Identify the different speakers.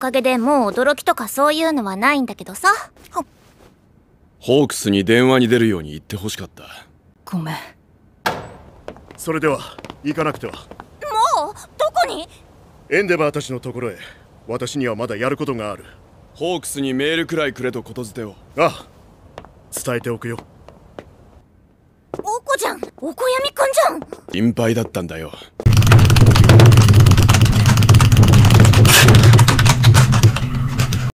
Speaker 1: おかげでもう驚きとかそういうのはないんだけどさ
Speaker 2: ホークスに電話に出るように言ってほしかったごめんそれでは
Speaker 3: 行かなくては
Speaker 1: もうどこ
Speaker 3: にエンデバーたちのところへ私には
Speaker 4: まだやることがあるホークスにメールくらいくれとことづてをああ伝えておくよ
Speaker 1: おこじゃんおこやみくんじ
Speaker 2: ゃん心配だったんだよ